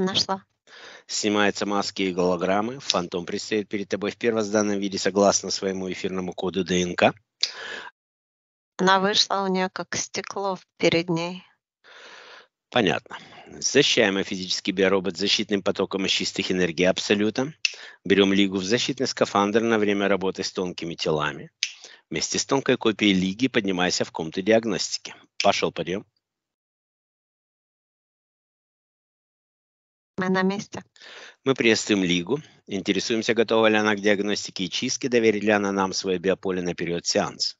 Нашла. Снимаются маски и голограммы. Фантом предстоит перед тобой в первозданном виде согласно своему эфирному коду ДНК. Она вышла у нее как стекло перед ней. Понятно. Защищаем физический биоробот защитным потоком из чистых энергий Абсолюта. Берем Лигу в защитный скафандр на время работы с тонкими телами. Вместе с тонкой копией Лиги поднимайся в комнату диагностики. Пошел подъем. Мы на месте. Мы приветствуем Лигу. Интересуемся, готова ли она к диагностике и чистке, доверит ли она нам свое биополе на период сеанс.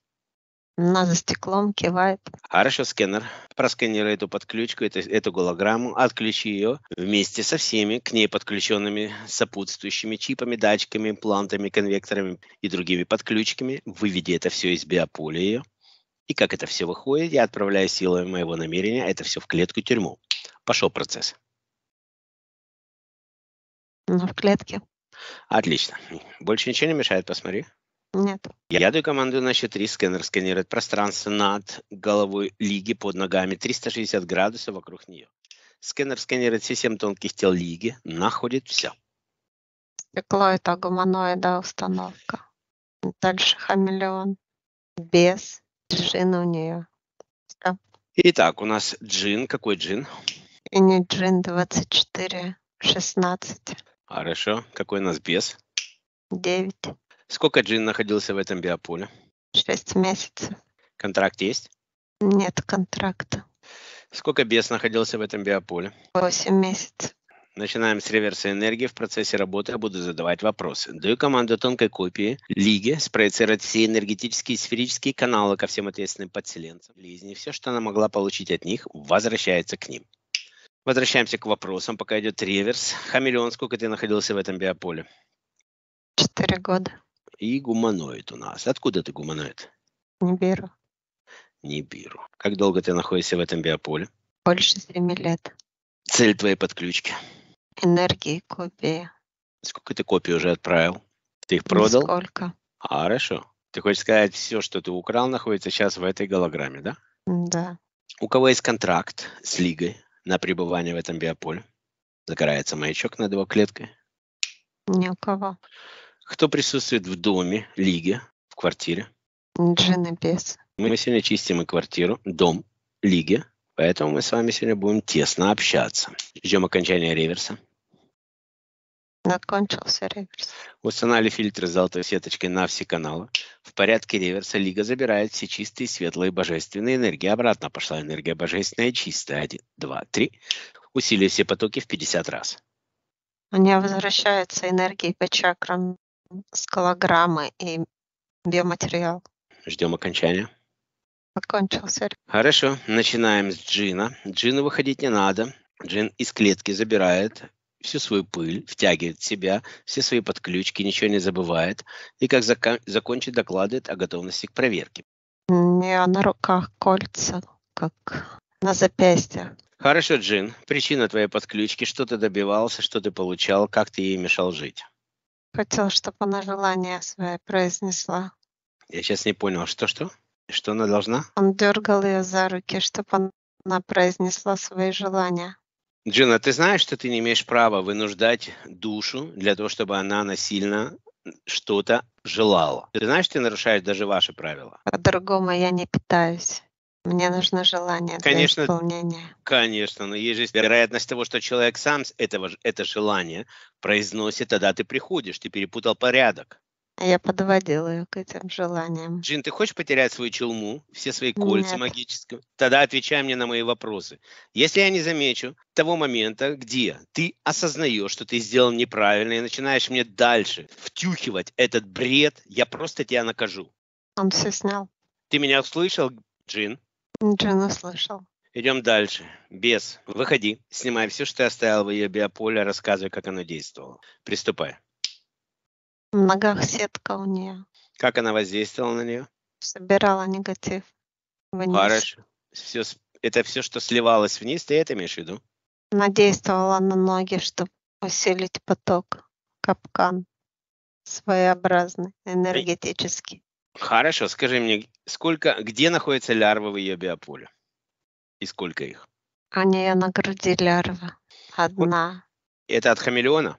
Она за стеклом кивает. Хорошо, Скеннер. Просканируй эту подключку, эту, эту голограмму, отключи ее вместе со всеми к ней подключенными сопутствующими чипами, датчиками, имплантами, конвекторами и другими подключками. Выведи это все из биополя ее. И как это все выходит, я отправляю силой моего намерения это все в клетку-тюрьму. Пошел процесс. Ну, в клетке. Отлично. Больше ничего не мешает, посмотри. Нет. Я даю команду на счет 3. сканер сканирует пространство над головой Лиги под ногами 360 градусов вокруг нее. Сканер сканирует все 7 тонких тел Лиги, находит все. Стекло – это гуманоида установка. Дальше хамелеон. Без джина у нее. Все. Итак, у нас джин. Какой джин? И не джин 24, 16. Хорошо. Какой у нас БЕЗ? Девять. Сколько Джин находился в этом биополе? Шесть месяцев. Контракт есть? Нет контракта. Сколько бес находился в этом биополе? Восемь месяцев. Начинаем с реверса энергии. В процессе работы я буду задавать вопросы. Даю команду тонкой копии Лиги спроецировать все энергетические и сферические каналы ко всем ответственным подселенцам. Лизни, все, что она могла получить от них, возвращается к ним. Возвращаемся к вопросам, пока идет реверс. Хамелеон, сколько ты находился в этом биополе? Четыре года. И гуманоид у нас. Откуда ты гуманоид? Не беру. Не беру. Как долго ты находишься в этом биополе? Больше семи лет. Цель твоей подключки? Энергии копии. Сколько ты копий уже отправил? Ты их продал? Сколько? А, хорошо. Ты хочешь сказать, все, что ты украл, находится сейчас в этой голограмме, да? Да. У кого есть контракт с лигой? на пребывание в этом биополе. Загорается маячок над его клеткой. Никого. Кто присутствует в доме, лиге, в квартире? Джин и бес. Мы сегодня чистим и квартиру, дом, лиге, Поэтому мы с вами сегодня будем тесно общаться. Ждем окончания реверса. Закончился реверс. Установили фильтры с золотой сеточкой на все каналы. В порядке реверса Лига забирает все чистые, светлые, божественные энергии. Обратно пошла энергия божественная, чистая. Один, два, три. Усилие все потоки в 50 раз. У меня возвращается энергии по чакрам с и биоматериал. Ждем окончания. Окончился. Хорошо, начинаем с Джина. Джина выходить не надо. Джин из клетки забирает всю свою пыль, втягивает в себя все свои подключки, ничего не забывает, и как зак- закончит докладывает о готовности к проверке. У меня на руках кольца, как на запястье. Хорошо, Джин. Причина твоей подключки, что ты добивался, что ты получал, как ты ей мешал жить? Хотел, чтобы она желание свое произнесла. Я сейчас не понял, что-что? Что она должна? Он дергал ее за руки, чтобы она произнесла свои желания. Джина, ты знаешь, что ты не имеешь права вынуждать душу для того, чтобы она насильно что-то желала. Ты знаешь, ты нарушаешь даже ваши правила. По-другому я не питаюсь. Мне нужно желание конечно, для исполнения. Конечно, но есть же вероятность того, что человек сам этого, это желание произносит, тогда а ты приходишь, ты перепутал порядок. А я подводила ее к этим желаниям. Джин, ты хочешь потерять свою челму, все свои кольца Нет. магические? Тогда отвечай мне на мои вопросы. Если я не замечу того момента, где ты осознаешь, что ты сделал неправильно, и начинаешь мне дальше втюхивать этот бред, я просто тебя накажу. Он все снял. Ты меня услышал, Джин? Джин услышал. Идем дальше. Без. Выходи. Снимай все, что ты оставил в ее биополе, рассказывай, как оно действовало. Приступай. В ногах сетка у нее. Как она воздействовала на нее? Собирала негатив. Вниз. Хорошо. Все, это все, что сливалось вниз, ты это имеешь в виду? Она действовала на ноги, чтобы усилить поток, капкан своеобразный, энергетический. Хорошо, скажи мне, сколько, где находится лярвы в ее биополе? И сколько их? У нее на груди лярва. Одна. Это от хамелеона?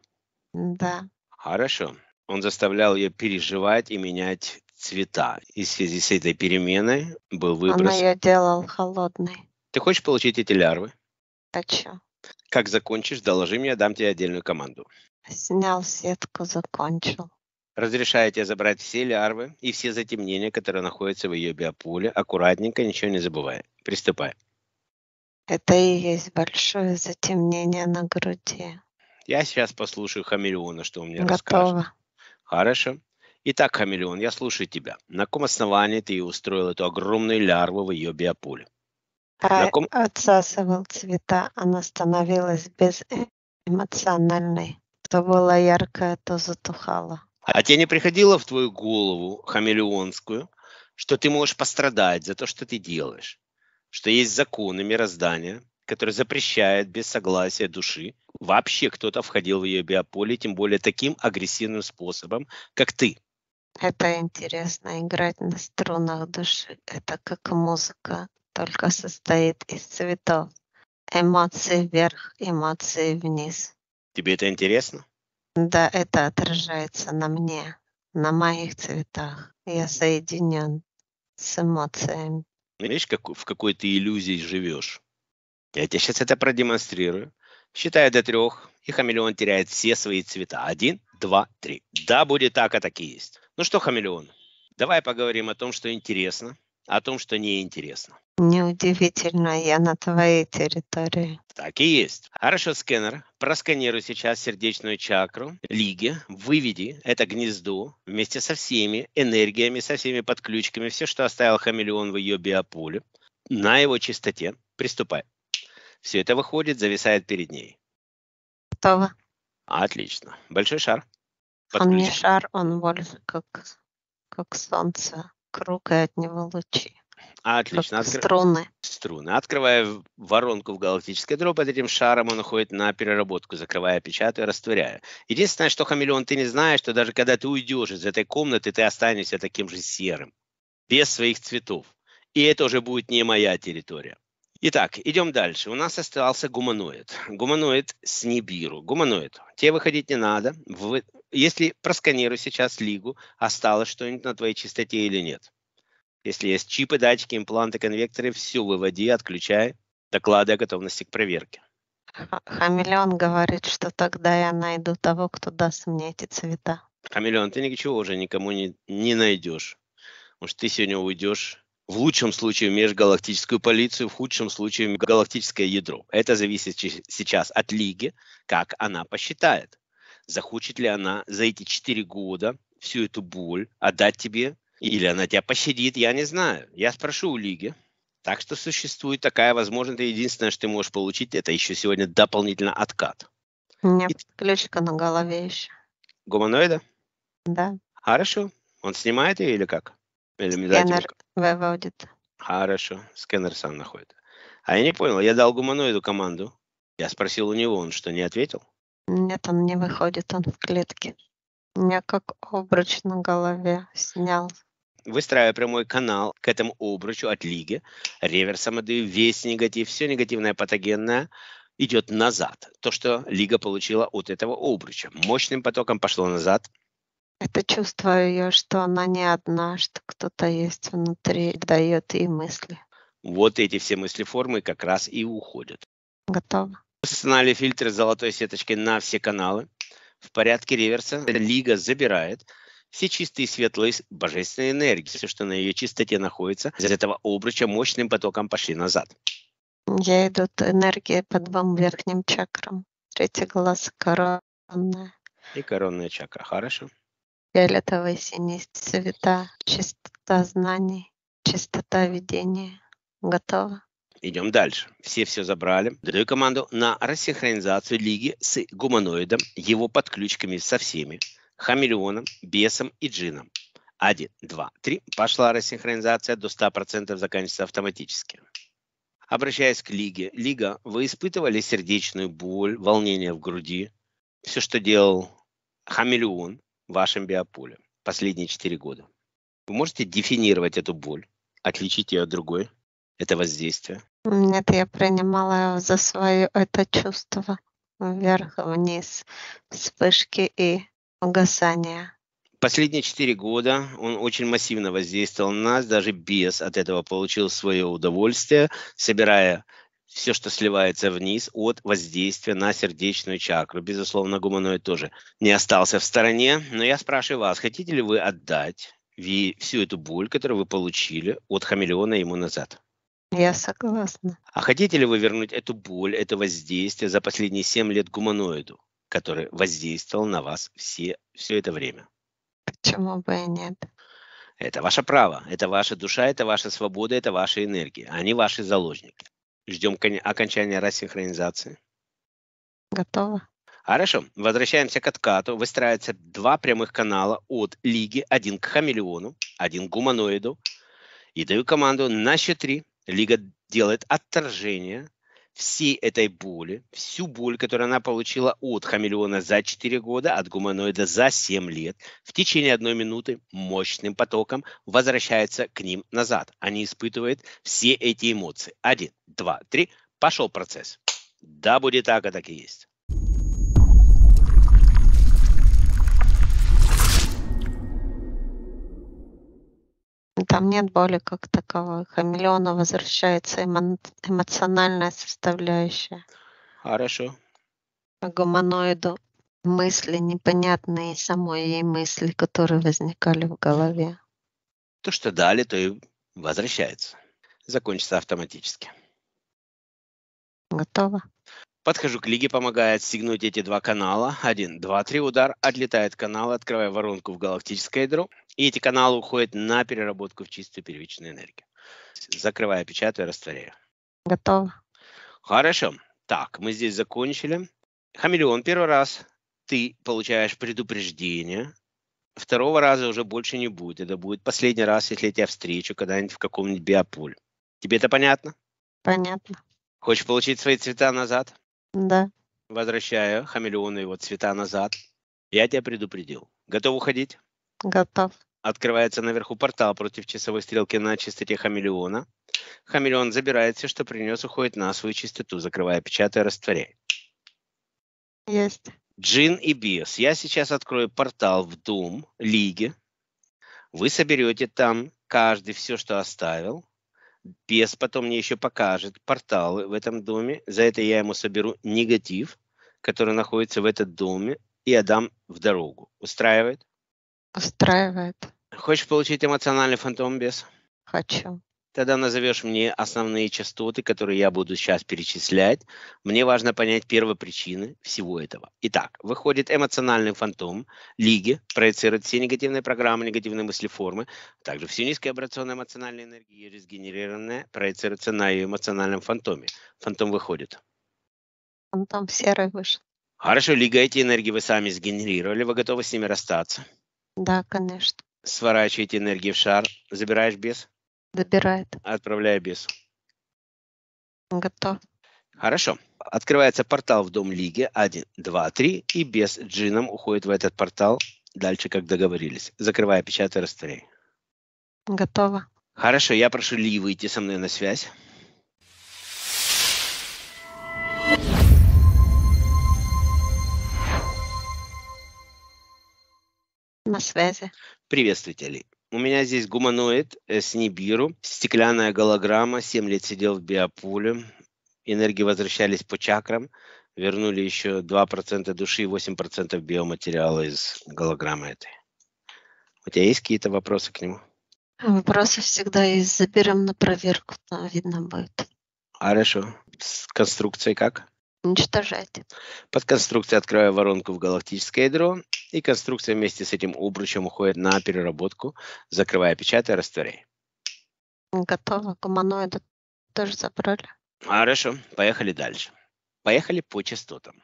Да. Хорошо. Он заставлял ее переживать и менять цвета. И в связи с этой переменой был выброс... Она ее делал холодной. Ты хочешь получить эти лярвы? Хочу. А как закончишь, доложи мне, я дам тебе отдельную команду. Снял сетку, закончил. Разрешаю тебе забрать все лярвы и все затемнения, которые находятся в ее биополе. Аккуратненько, ничего не забывай. Приступай. Это и есть большое затемнение на груди. Я сейчас послушаю хамелеона, что он мне Готово. расскажет. Хорошо. Итак, хамелеон, я слушаю тебя. На каком основании ты устроил эту огромную лярву в ее биополе? Рай ком... отсасывал цвета, она становилась безэмоциональной. То была яркая, то затухала. А тебе не приходило в твою голову хамелеонскую, что ты можешь пострадать за то, что ты делаешь? Что есть законы мироздания, который запрещает без согласия души вообще кто-то входил в ее биополе, тем более таким агрессивным способом, как ты. Это интересно, играть на струнах души. Это как музыка, только состоит из цветов. Эмоции вверх, эмоции вниз. Тебе это интересно? Да, это отражается на мне, на моих цветах. Я соединен с эмоциями. Видишь, как, в какой ты иллюзии живешь? Я тебе сейчас это продемонстрирую. Считаю до трех, и хамелеон теряет все свои цвета. Один, два, три. Да, будет так, а так и есть. Ну что, хамелеон, давай поговорим о том, что интересно, о том, что неинтересно. Неудивительно, я на твоей территории. Так и есть. Хорошо, сканер. просканируй сейчас сердечную чакру, лиги, выведи это гнездо вместе со всеми энергиями, со всеми подключками, все, что оставил хамелеон в ее биополе, на его чистоте. Приступай. Все это выходит, зависает перед ней. Готово. Отлично. Большой шар. А Подключим. Он не шар, он больше как, как солнце. Круг и от него лучи. Отлично. Откр... Струны. Струны. Открывая воронку в галактической дроп, под этим шаром он уходит на переработку, закрывая, печатая, растворяя. Единственное, что, хамелеон, ты не знаешь, что даже когда ты уйдешь из этой комнаты, ты останешься таким же серым, без своих цветов. И это уже будет не моя территория. Итак, идем дальше. У нас остался гуманоид. Гуманоид с Нибиру. Гуманоид. Тебе выходить не надо. Вы... Если просканируй сейчас лигу, осталось что-нибудь на твоей чистоте или нет. Если есть чипы, датчики, импланты, конвекторы, все выводи, отключай. Доклады о готовности к проверке. Хамелеон говорит, что тогда я найду того, кто даст мне эти цвета. Хамелеон, ты ничего уже никому не, не найдешь. Может, ты сегодня уйдешь в лучшем случае межгалактическую полицию, в худшем случае галактическое ядро. Это зависит сейчас от лиги, как она посчитает. Захочет ли она за эти четыре года всю эту боль отдать тебе, или она тебя пощадит, я не знаю. Я спрошу у лиги. Так что существует такая возможность. Единственное, что ты можешь получить, это еще сегодня дополнительно откат. Нет. меня И... кличка на голове еще. Гуманоида? Да. Хорошо. Он снимает ее или как? Или медальчик? Выводит. Хорошо, сканер сам находит. А я не понял, я дал гуманоиду команду. Я спросил у него, он что, не ответил? Нет, он не выходит, он в клетке. У меня как обруч на голове снял. Выстраивая прямой канал к этому обручу от лиги, реверсом отдаю весь негатив, все негативное патогенное идет назад. То, что лига получила от этого обруча. Мощным потоком пошло назад, это чувствую ее, что она не одна, что кто-то есть внутри, дает ей мысли. Вот эти все мысли-формы как раз и уходят. Готово. Устанавливали фильтры с золотой сеточкой на все каналы. В порядке реверса лига забирает все чистые, светлые, божественные энергии. Все, что на ее чистоте находится, из этого обруча мощным потоком пошли назад. Я идут энергии по двум верхним чакрам. Третий глаз коронная. И коронная чакра. Хорошо фиолетовые синие цвета, чистота знаний, чистота видения. Готово. Идем дальше. Все все забрали. Даю команду на рассинхронизацию лиги с гуманоидом, его подключками со всеми, хамелеоном, бесом и джином. Один, два, три. Пошла рассинхронизация до 100% заканчивается автоматически. Обращаясь к Лиге. Лига, вы испытывали сердечную боль, волнение в груди. Все, что делал хамелеон, вашем биополе последние 4 года. Вы можете дефинировать эту боль, отличить ее от другой, это воздействие? Нет, я принимала за свое это чувство вверх, вниз, вспышки и угасания. Последние четыре года он очень массивно воздействовал на нас, даже без от этого получил свое удовольствие, собирая все, что сливается вниз от воздействия на сердечную чакру. Безусловно, гуманоид тоже не остался в стороне. Но я спрашиваю вас, хотите ли вы отдать всю эту боль, которую вы получили от хамелеона ему назад? Я согласна. А хотите ли вы вернуть эту боль, это воздействие за последние 7 лет гуманоиду, который воздействовал на вас все, все это время? Почему бы и нет? Это ваше право, это ваша душа, это ваша свобода, это ваша энергия. Они а ваши заложники. Ждем окончания рассинхронизации. Готово. Хорошо. Возвращаемся к откату. Выстраиваются два прямых канала от лиги. Один к хамелеону, один к гуманоиду. И даю команду на счет три. Лига делает отторжение всей этой боли, всю боль, которую она получила от хамелеона за 4 года, от гуманоида за 7 лет, в течение одной минуты мощным потоком возвращается к ним назад. Они испытывают все эти эмоции. Один, два, три. Пошел процесс. Да, будет так, а так и есть. там нет боли как таковой. Хамелеона возвращается эмо- эмоциональная составляющая. Хорошо. А гуманоиду мысли непонятные самой ей мысли, которые возникали в голове. То, что дали, то и возвращается. Закончится автоматически. Готово. Подхожу к лиге, помогая отстегнуть эти два канала. Один, два, три удар. Отлетает канал, открывая воронку в галактическое ядро. И эти каналы уходят на переработку в чистую первичную энергию. Закрываю, печатаю, растворяю. Готово. Хорошо. Так, мы здесь закончили. Хамелеон, первый раз ты получаешь предупреждение. Второго раза уже больше не будет. Это будет последний раз, если я тебя встречу когда-нибудь в каком-нибудь биопуле. Тебе это понятно? Понятно. Хочешь получить свои цвета назад? Да. Возвращаю хамелеона его цвета назад. Я тебя предупредил. Готов уходить? Готов. Открывается наверху портал против часовой стрелки на чистоте хамелеона. Хамелеон забирает все, что принес, уходит на свою чистоту, закрывая, печатая, растворяя. Есть. Джин и Биос, я сейчас открою портал в Дум, Лиги. Вы соберете там каждый все, что оставил. Бес потом мне еще покажет порталы в этом доме. За это я ему соберу негатив, который находится в этом доме, и отдам в дорогу. Устраивает? Устраивает. Хочешь получить эмоциональный фантом без? Хочу. Тогда назовешь мне основные частоты, которые я буду сейчас перечислять. Мне важно понять первопричины всего этого. Итак, выходит эмоциональный фантом лиги, проецирует все негативные программы, негативные мысли, формы, а также всю низкую вибрационную эмоциональную энергию, сгенерированная, проецируется на ее эмоциональном фантоме. Фантом выходит. Фантом серый вышел. Хорошо, лига, эти энергии вы сами сгенерировали, вы готовы с ними расстаться? Да, конечно. Сворачиваете энергии в шар, забираешь без? Добирает. Отправляю бесу. Готов. Хорошо. Открывается портал в дом лиги Один, два, три. и без джином уходит в этот портал дальше, как договорились. Закрывая, печатай, растворяй. Готово. Хорошо, я прошу Ли выйти со мной на связь. На связи. Приветствуйте, Ли. У меня здесь гуманоид э, с Нибиру, стеклянная голограмма, 7 лет сидел в биопуле, энергии возвращались по чакрам, вернули еще 2% души и 8% биоматериала из голограммы этой. У тебя есть какие-то вопросы к нему? Вопросы всегда есть. Заберем на проверку, там видно будет. Хорошо. С конструкцией как? Уничтожать. Под конструкцией открываю воронку в галактическое ядро, и конструкция вместе с этим обручем уходит на переработку, закрывая, печатая, растворяя. Готово. Гуманоида тоже забрали. Хорошо, поехали дальше. Поехали по частотам.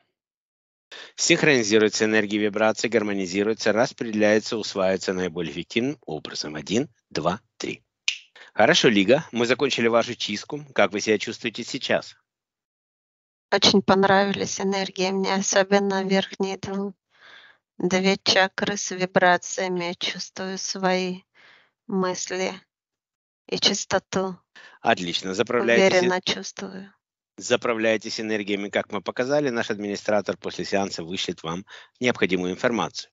Синхронизируется энергия вибрации, гармонизируется, распределяется, усваивается наиболее эффективным образом. Один, два, три. Хорошо, Лига, мы закончили вашу чистку. Как вы себя чувствуете сейчас? Очень понравились энергии мне, особенно верхние две, две чакры с вибрациями. Чувствую свои мысли и чистоту. Отлично, заправляйтесь. Уверенно чувствую. Заправляйтесь энергиями, как мы показали. Наш администратор после сеанса вышлет вам необходимую информацию.